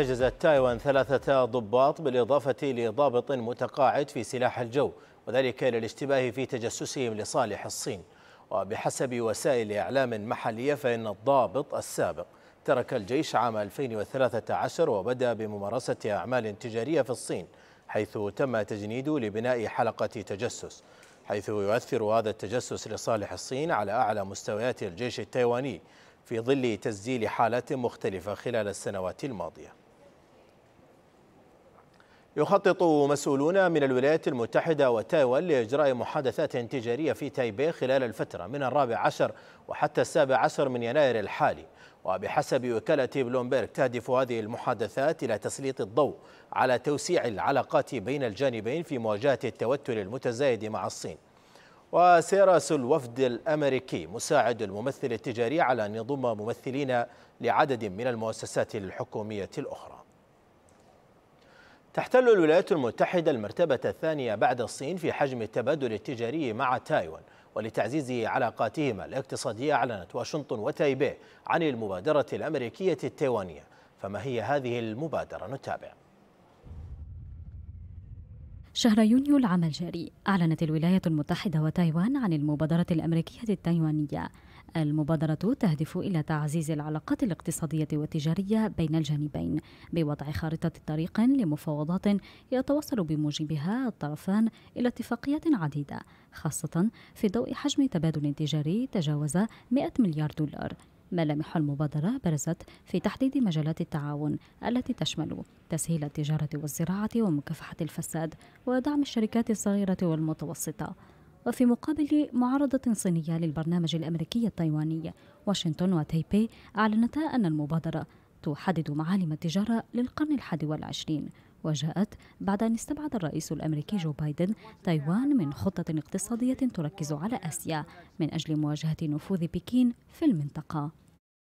احتجزت تايوان ثلاثة ضباط بالإضافة لضابط متقاعد في سلاح الجو وذلك للاشتباه في تجسسهم لصالح الصين وبحسب وسائل إعلام محلية فإن الضابط السابق ترك الجيش عام 2013 وبدأ بممارسة أعمال تجارية في الصين حيث تم تجنيده لبناء حلقة تجسس حيث يؤثر هذا التجسس لصالح الصين على أعلى مستويات الجيش التايواني في ظل تسجيل حالات مختلفة خلال السنوات الماضية يخطط مسؤولون من الولايات المتحدة وتايوان لإجراء محادثات تجارية في تايبي خلال الفترة من الرابع عشر وحتى السابع عشر من يناير الحالي وبحسب وكالة بلومبيرغ تهدف هذه المحادثات إلى تسليط الضوء على توسيع العلاقات بين الجانبين في مواجهة التوتر المتزايد مع الصين وسيراس الوفد الأمريكي مساعد الممثل التجاري على أن يضم ممثلين لعدد من المؤسسات الحكومية الأخرى تحتل الولايات المتحدة المرتبة الثانية بعد الصين في حجم التبادل التجاري مع تايوان ولتعزيز علاقاتهما الاقتصادية أعلنت واشنطن وتايبيه عن المبادرة الأمريكية التايوانية فما هي هذه المبادرة نتابع شهر يونيو العام الجاري أعلنت الولايات المتحدة وتايوان عن المبادرة الأمريكية التايوانية المبادرة تهدف إلى تعزيز العلاقات الاقتصادية والتجارية بين الجانبين بوضع خارطة طريق لمفاوضات يتوصل بموجبها الطرفان إلى اتفاقيات عديدة خاصة في ضوء حجم تبادل تجاري تجاوز 100 مليار دولار ملامح المبادرة برزت في تحديد مجالات التعاون التي تشمل تسهيل التجارة والزراعة ومكافحة الفساد ودعم الشركات الصغيرة والمتوسطة وفي مقابل معارضة صينية للبرنامج الأمريكي التايواني واشنطن وتايبي أعلنتا أن المبادرة تحدد معالم التجارة للقرن الحادي والعشرين وجاءت بعد أن استبعد الرئيس الأمريكي جو بايدن تايوان من خطة اقتصادية تركز على آسيا من أجل مواجهة نفوذ بكين في المنطقة